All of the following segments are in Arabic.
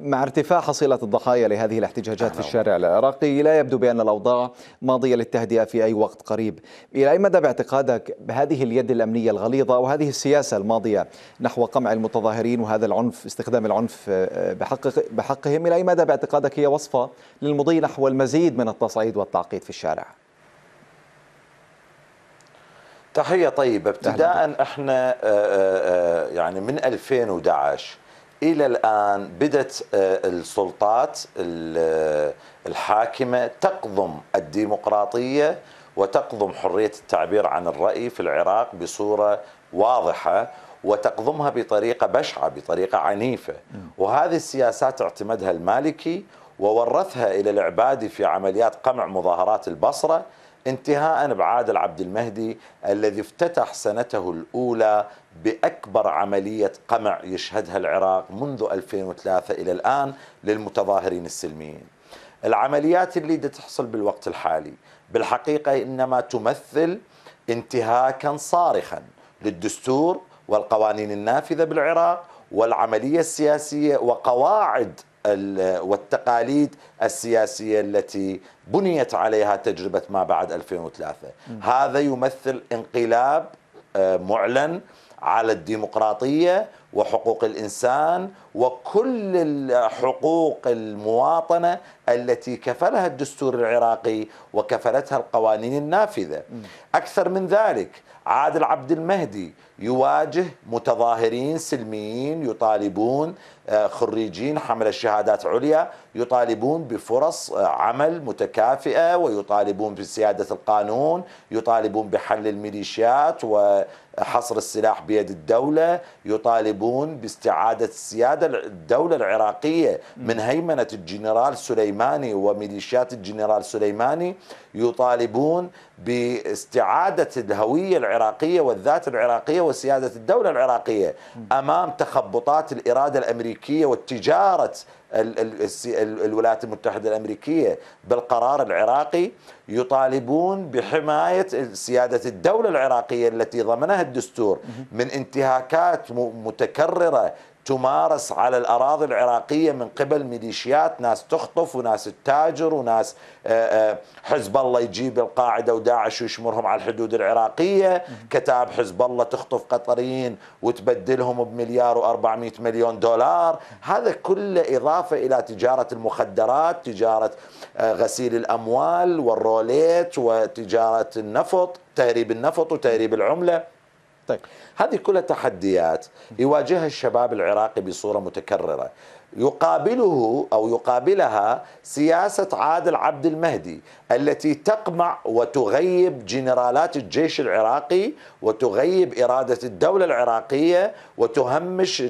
مع ارتفاع حصيلة الضحايا لهذه الاحتجاجات في الشارع العراقي لا يبدو بأن الأوضاع ماضية للتهدئة في أي وقت قريب إلى أي مدى باعتقادك بهذه اليد الأمنية الغليظة وهذه السياسة الماضية نحو قمع المتظاهرين وهذا العنف استخدام العنف آه، بحق بحقهم إلى أي مدى باعتقادك هي وصفة للمضي نحو المزيد من التصعيد والتعقيد في الشارع تحية طيبة ابتداء احنا آه، آه، يعني من 2011 الى الان بدت آه، السلطات آه، الحاكمه تقضم الديمقراطيه وتقضم حريه التعبير عن الراي في العراق بصوره واضحه وتقضمها بطريقه بشعه بطريقه عنيفه وهذه السياسات اعتمدها المالكي وورثها الى العبادي في عمليات قمع مظاهرات البصره انتهاء بعادل عبد المهدي الذي افتتح سنته الأولى بأكبر عملية قمع يشهدها العراق منذ 2003 إلى الآن للمتظاهرين السلميين العمليات اللي تحصل بالوقت الحالي بالحقيقة إنما تمثل انتهاكا صارخا للدستور والقوانين النافذة بالعراق والعملية السياسية وقواعد والتقاليد السياسية التي بنيت عليها تجربة ما بعد 2003 هذا يمثل انقلاب آه، معلن على الديمقراطية وحقوق الانسان وكل الحقوق المواطنه التي كفلها الدستور العراقي وكفلتها القوانين النافذه. اكثر من ذلك عادل عبد المهدي يواجه متظاهرين سلميين يطالبون آه، خريجين حمل الشهادات عليا يطالبون بفرص آه، عمل متكافئه ويطالبون بسياده القانون، يطالبون بحل الميليشيات وحصر السلاح بيد الدوله، يطالبون يطالبون باستعادة السيادة الدولة العراقية من هيمنة الجنرال سليماني وميليشيات الجنرال سليماني يطالبون باستعادة الهوية العراقية والذات العراقية وسيادة الدولة العراقية أمام تخبطات الإرادة الأمريكية وتجارة الولايات المتحدة الأمريكية بالقرار العراقي يطالبون بحماية سيادة الدولة العراقية التي ضمنها الدستور من انتهاكات متكررة تمارس على الأراضي العراقية من قبل ميليشيات ناس تخطف وناس التاجر وناس آه، آه، حزب الله يجيب القاعدة وداعش ويشمرهم على الحدود العراقية كتاب حزب الله تخطف قطريين وتبدلهم بمليار و400 مليون دولار هذا كله إضافة إلى تجارة المخدرات تجارة آه، غسيل الأموال والروليت وتجارة النفط تهريب النفط وتهريب العملة طيب هذه كلها تحديات يواجهها الشباب العراقي بصورة متكررة يقابله أو يقابلها سياسة عادل عبد المهدي التي تقمع وتغيب جنرالات الجيش العراقي وتغيب إرادة الدولة العراقية وتهمش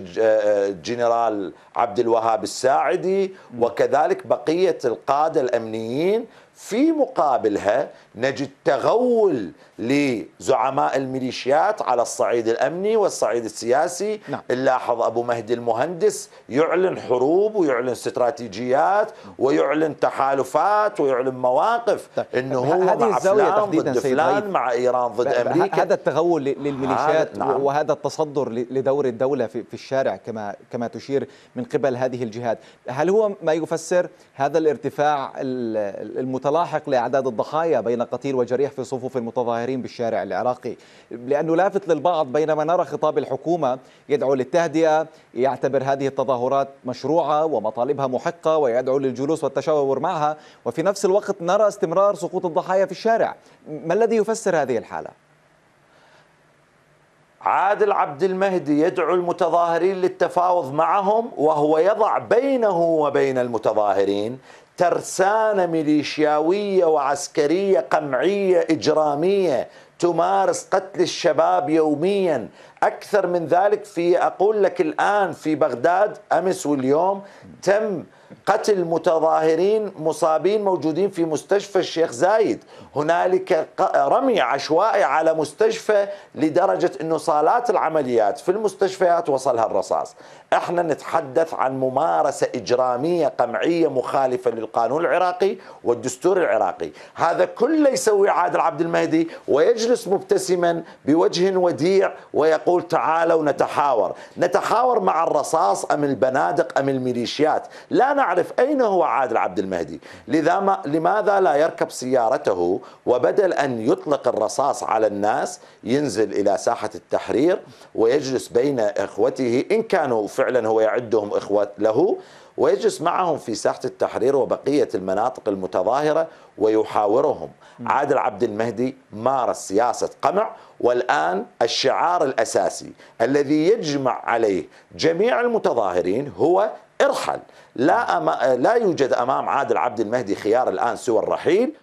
جنرال عبد الوهاب الساعدي وكذلك بقية القادة الأمنيين في مقابلها نجد تغول لزعماء الميليشيات على الصعيد الامني والصعيد السياسي نعم. نلاحظ ابو مهدي المهندس يعلن حروب ويعلن استراتيجيات ويعلن تحالفات ويعلن مواقف طيب. انه هو مع فلان ضد فلان مع ايران ضد امريكا هذا التغول للميليشيات نعم. وهذا التصدر لدور الدوله في, في الشارع كما كما تشير من قبل هذه الجهات هل هو ما يفسر هذا الارتفاع المتطرف متلاحق لأعداد الضحايا بين قتيل وجريح في صفوف المتظاهرين بالشارع العراقي لأنه لافت للبعض بينما نرى خطاب الحكومة يدعو للتهدئة يعتبر هذه التظاهرات مشروعة ومطالبها محقة ويدعو للجلوس والتشاور معها وفي نفس الوقت نرى استمرار سقوط الضحايا في الشارع ما الذي يفسر هذه الحالة؟ عادل عبد المهدي يدعو المتظاهرين للتفاوض معهم وهو يضع بينه وبين المتظاهرين ترسانه ميليشياويه وعسكريه قمعيه اجراميه تمارس قتل الشباب يوميا اكثر من ذلك في اقول لك الان في بغداد امس واليوم تم قتل متظاهرين مصابين موجودين في مستشفى الشيخ زايد هنالك رمي عشوائي على مستشفى لدرجة أنه صالات العمليات في المستشفيات وصلها الرصاص احنا نتحدث عن ممارسة إجرامية قمعية مخالفة للقانون العراقي والدستور العراقي هذا كله يسوي عادل عبد المهدي ويجلس مبتسما بوجه وديع ويقول تعالوا نتحاور نتحاور مع الرصاص أم البنادق أم الميليشيات لا نعرف أين هو عادل عبد المهدي لذا ما لماذا لا يركب سيارته وبدل أن يطلق الرصاص على الناس ينزل إلى ساحة التحرير ويجلس بين إخوته إن كانوا فعلا هو يعدهم إخوة له ويجلس معهم في ساحة التحرير وبقية المناطق المتظاهرة ويحاورهم عادل عبد المهدي مارس سياسة قمع والآن الشعار الأساسي الذي يجمع عليه جميع المتظاهرين هو ارحل لا, أما لا يوجد أمام عادل عبد المهدي خيار الآن سوى الرحيل